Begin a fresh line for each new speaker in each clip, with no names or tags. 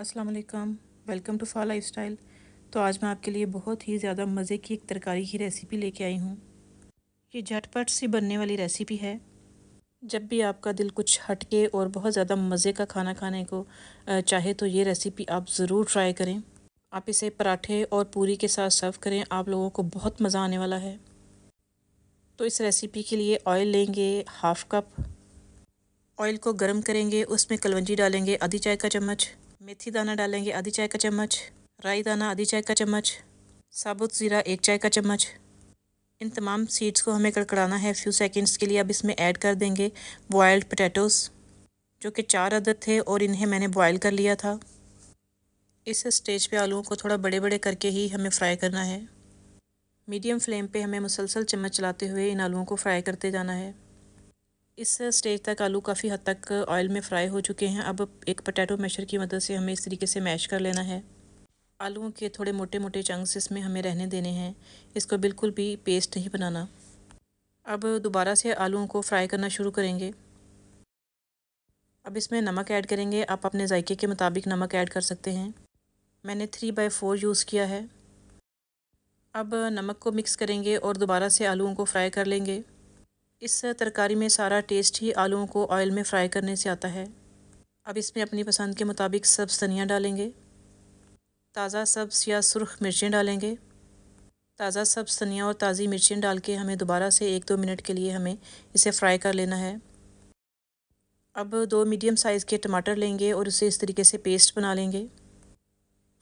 अस्सलाम वालेकुम welcome to फा लाइफ स्टाइल तो आज मैं आपके लिए बहुत ही ज़्यादा मज़े की एक तरकारी की रेसिपी लेके आई हूँ ये झटपट सी बनने वाली रेसिपी है जब भी आपका दिल कुछ हटके और बहुत ज़्यादा मज़े का खाना खाने को चाहे तो ये रेसिपी आप ज़रूर ट्राई करें आप इसे पराठे और पूरी के साथ सर्व करें आप लोगों को बहुत मज़ा आने वाला है तो इस रेसिपी के लिए ऑयल लेंगे हाफ़ कप ऑयल को गर्म करेंगे उसमें कलवंजी डालेंगे आधी चाय का चम्मच मेथी दाना डालेंगे आधी चाय का चम्मच राई दाना आधी चाय का चम्मच साबुत ज़ीरा एक चाय का चम्मच इन तमाम सीड्स को हमें कड़कड़ाना है फ्यू सेकंड्स के लिए अब इसमें ऐड कर देंगे बॉयल्ड पटेटोस जो कि चार अदद थे और इन्हें मैंने बॉयल कर लिया था इस स्टेज पे आलूओं को थोड़ा बड़े बड़े करके ही हमें फ्राई करना है मीडियम फ्लेम पे हमें मुसलसल चम्मच चलाते हुए इन आलूओं को फ्राई करते जाना है इस स्टेज तक आलू काफ़ी हद तक ऑयल में फ्राई हो चुके हैं अब एक पोटैटो मैशर की मदद से हमें इस तरीके से मैश कर लेना है आलूओं के थोड़े मोटे मोटे चंक्स इसमें हमें रहने देने हैं इसको बिल्कुल भी पेस्ट नहीं बनाना अब दोबारा से आलूओं को फ्राई करना शुरू करेंगे अब इसमें नमक ऐड करेंगे आप अपने जायके के मुताबिक नमक ऐड कर सकते हैं मैंने थ्री बाई फोर यूज़ किया है अब नमक को मिक्स करेंगे और दोबारा से आलूओं को फ्राई कर लेंगे इस तरकारी में सारा टेस्ट ही आलूओं को ऑयल में फ्राई करने से आता है अब इसमें अपनी पसंद के मुताबिक सब्ज़ धनिया डालेंगे ताज़ा सब्ज़ या सुरख मिर्चें डालेंगे ताज़ा सब्ज़ धनिया और ताज़ी मिर्चें डाल के हमें दोबारा से एक दो मिनट के लिए हमें इसे फ्राई कर लेना है अब दो मीडियम साइज़ के टमाटर लेंगे और उसे इस तरीके से पेस्ट बना लेंगे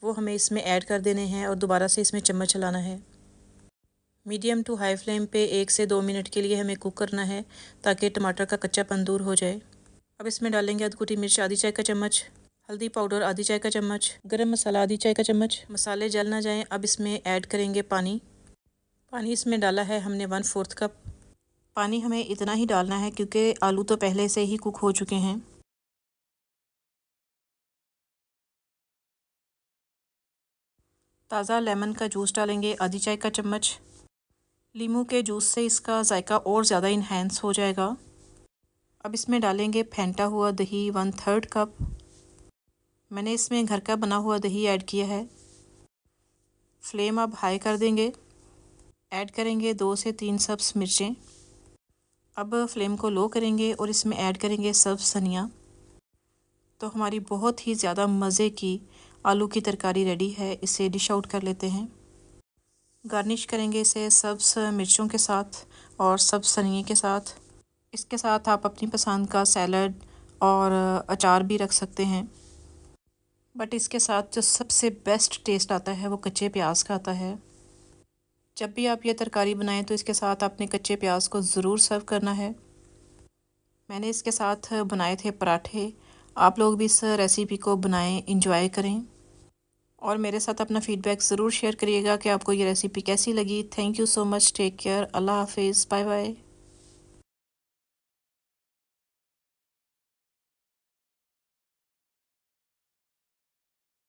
वो हमें इसमें ऐड कर देने हैं और दोबारा से इसमें चम्मच चलाना है मीडियम टू हाई फ्लेम पे एक से दो मिनट के लिए हमें कुक करना है ताकि टमाटर का कच्चापन दूर हो जाए अब इसमें डालेंगे अदकुटी मिर्च आधी चाय का चम्मच हल्दी पाउडर आधी चाय का चम्मच गरम मसाला आधी चाय का चम्मच मसाले जल ना जाएँ अब इसमें ऐड करेंगे पानी पानी इसमें डाला है हमने वन फोर्थ कप पानी हमें इतना ही डालना है क्योंकि आलू तो पहले से ही कुक हो चुके हैं ताज़ा लेमन का जूस डालेंगे आधी चाय का चम्मच लीमू के जूस से इसका जायका और ज़्यादा इन्हेंस हो जाएगा अब इसमें डालेंगे फेंटा हुआ दही वन थर्ड कप मैंने इसमें घर का बना हुआ दही ऐड किया है फ्लेम अब हाई कर देंगे ऐड करेंगे दो से तीन सब्स मिर्चें अब फ्लेम को लो करेंगे और इसमें ऐड करेंगे सब्स धनिया तो हमारी बहुत ही ज़्यादा मज़े की आलू की तरकारी रेडी है इसे डिश आउट कर लेते हैं गार्निश करेंगे इसे सब्स मिर्चों के साथ और सब्स सनिए के साथ इसके साथ आप अपनी पसंद का सैलड और अचार भी रख सकते हैं बट इसके साथ जो सबसे बेस्ट टेस्ट आता है वो कच्चे प्याज का आता है जब भी आप ये तरकारी बनाएं तो इसके साथ आपने कच्चे प्याज को ज़रूर सर्व करना है मैंने इसके साथ बनाए थे पराठे आप लोग भी इस रेसिपी को बनाएं इंजॉय करें और मेरे साथ अपना फ़ीडबैक ज़रूर शेयर करिएगा कि आपको ये रेसिपी कैसी लगी thank you so much take care अल्लाह हाफिज़ बाय बाय